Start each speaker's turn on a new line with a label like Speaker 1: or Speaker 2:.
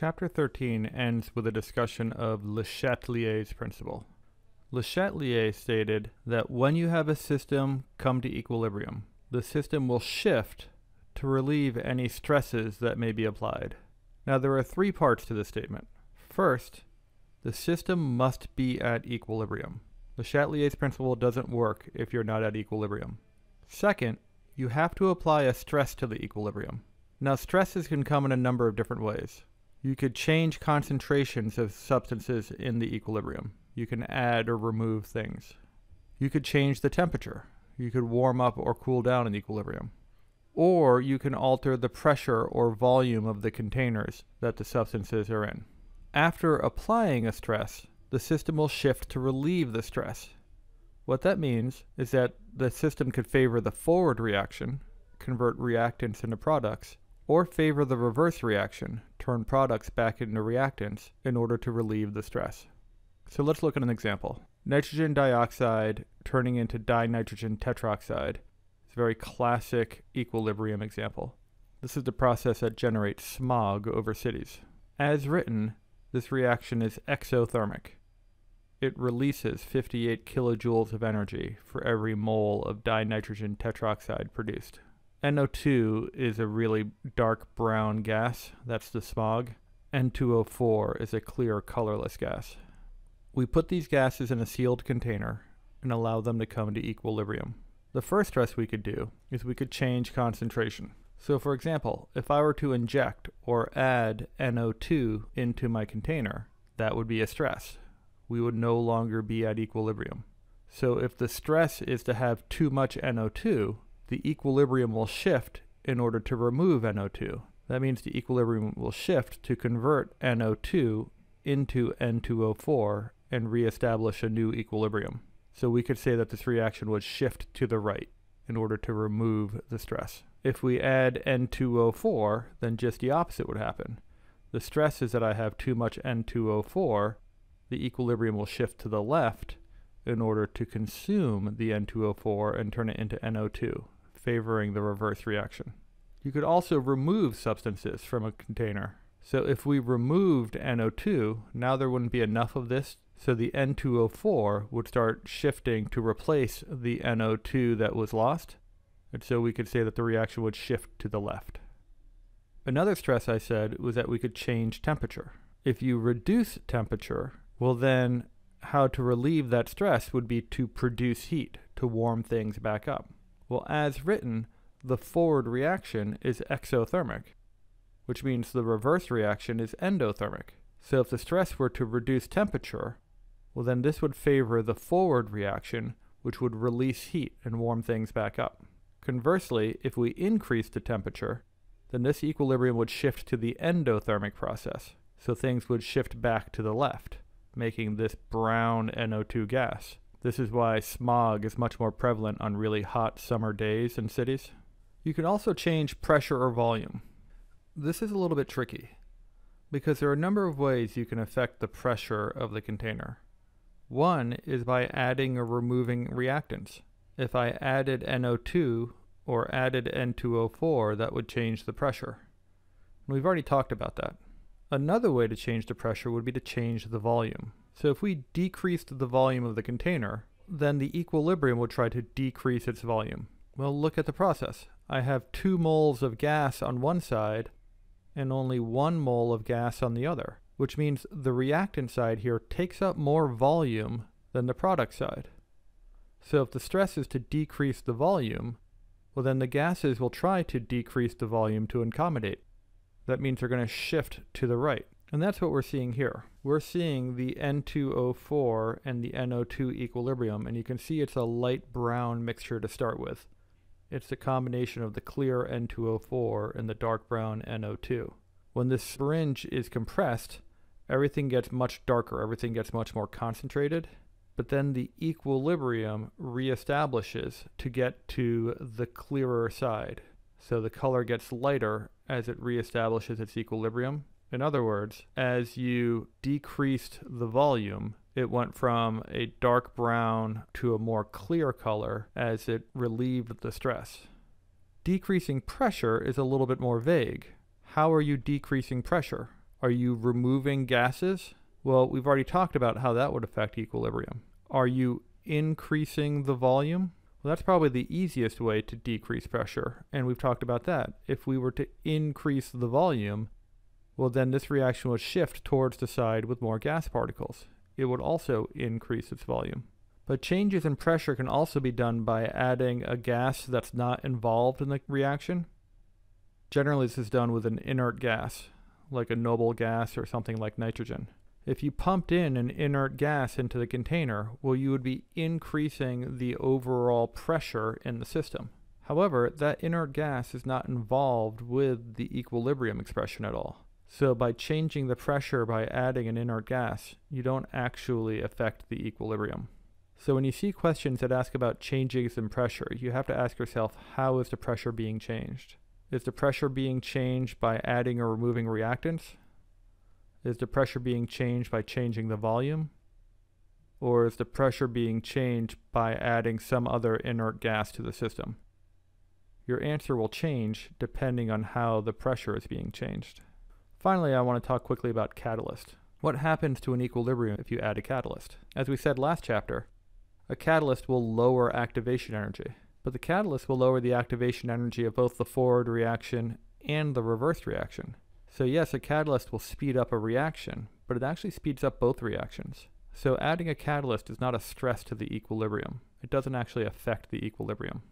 Speaker 1: Chapter 13 ends with a discussion of Le Chatelier's principle. Le Chatelier stated that when you have a system come to equilibrium, the system will shift to relieve any stresses that may be applied. Now there are three parts to this statement. First, the system must be at equilibrium. Le Chatelier's principle doesn't work if you're not at equilibrium. Second, you have to apply a stress to the equilibrium. Now stresses can come in a number of different ways. You could change concentrations of substances in the equilibrium. You can add or remove things. You could change the temperature. You could warm up or cool down in equilibrium. Or you can alter the pressure or volume of the containers that the substances are in. After applying a stress, the system will shift to relieve the stress. What that means is that the system could favor the forward reaction, convert reactants into products, or favor the reverse reaction, turn products back into reactants in order to relieve the stress. So let's look at an example. Nitrogen dioxide turning into dinitrogen tetroxide is a very classic equilibrium example. This is the process that generates smog over cities. As written, this reaction is exothermic. It releases 58 kilojoules of energy for every mole of dinitrogen tetroxide produced. NO2 is a really dark brown gas, that's the smog. N204 is a clear, colorless gas. We put these gases in a sealed container and allow them to come to equilibrium. The first stress we could do is we could change concentration. So for example, if I were to inject or add NO2 into my container, that would be a stress. We would no longer be at equilibrium. So if the stress is to have too much NO2, the equilibrium will shift in order to remove NO2. That means the equilibrium will shift to convert NO2 into N2O4 and reestablish a new equilibrium. So we could say that this reaction would shift to the right in order to remove the stress. If we add N2O4, then just the opposite would happen. The stress is that I have too much N2O4, the equilibrium will shift to the left in order to consume the N2O4 and turn it into NO2 favoring the reverse reaction. You could also remove substances from a container. So if we removed NO2, now there wouldn't be enough of this, so the N2O4 would start shifting to replace the NO2 that was lost, and so we could say that the reaction would shift to the left. Another stress I said was that we could change temperature. If you reduce temperature, well then how to relieve that stress would be to produce heat, to warm things back up. Well, as written, the forward reaction is exothermic, which means the reverse reaction is endothermic. So if the stress were to reduce temperature, well then this would favor the forward reaction, which would release heat and warm things back up. Conversely, if we increase the temperature, then this equilibrium would shift to the endothermic process, so things would shift back to the left, making this brown NO2 gas. This is why smog is much more prevalent on really hot summer days in cities. You can also change pressure or volume. This is a little bit tricky because there are a number of ways you can affect the pressure of the container. One is by adding or removing reactants. If I added NO2 or added N2O4, that would change the pressure. we've already talked about that. Another way to change the pressure would be to change the volume. So if we decreased the volume of the container, then the equilibrium would try to decrease its volume. Well, look at the process. I have two moles of gas on one side and only one mole of gas on the other, which means the reactant side here takes up more volume than the product side. So if the stress is to decrease the volume, well then the gases will try to decrease the volume to accommodate. That means they're going to shift to the right. And that's what we're seeing here we're seeing the N2O4 and the NO2 equilibrium, and you can see it's a light brown mixture to start with. It's a combination of the clear N2O4 and the dark brown NO2. When this syringe is compressed, everything gets much darker, everything gets much more concentrated, but then the equilibrium reestablishes to get to the clearer side. So the color gets lighter as it reestablishes its equilibrium, in other words, as you decreased the volume, it went from a dark brown to a more clear color as it relieved the stress. Decreasing pressure is a little bit more vague. How are you decreasing pressure? Are you removing gases? Well, we've already talked about how that would affect equilibrium. Are you increasing the volume? Well, that's probably the easiest way to decrease pressure, and we've talked about that. If we were to increase the volume, well then this reaction would shift towards the side with more gas particles. It would also increase its volume. But changes in pressure can also be done by adding a gas that's not involved in the reaction. Generally this is done with an inert gas, like a noble gas or something like nitrogen. If you pumped in an inert gas into the container, well you would be increasing the overall pressure in the system. However, that inert gas is not involved with the equilibrium expression at all. So by changing the pressure by adding an inert gas, you don't actually affect the equilibrium. So when you see questions that ask about changes in pressure, you have to ask yourself, how is the pressure being changed? Is the pressure being changed by adding or removing reactants? Is the pressure being changed by changing the volume? Or is the pressure being changed by adding some other inert gas to the system? Your answer will change depending on how the pressure is being changed. Finally, I want to talk quickly about catalyst. What happens to an equilibrium if you add a catalyst? As we said last chapter, a catalyst will lower activation energy, but the catalyst will lower the activation energy of both the forward reaction and the reverse reaction. So yes, a catalyst will speed up a reaction, but it actually speeds up both reactions. So adding a catalyst is not a stress to the equilibrium. It doesn't actually affect the equilibrium.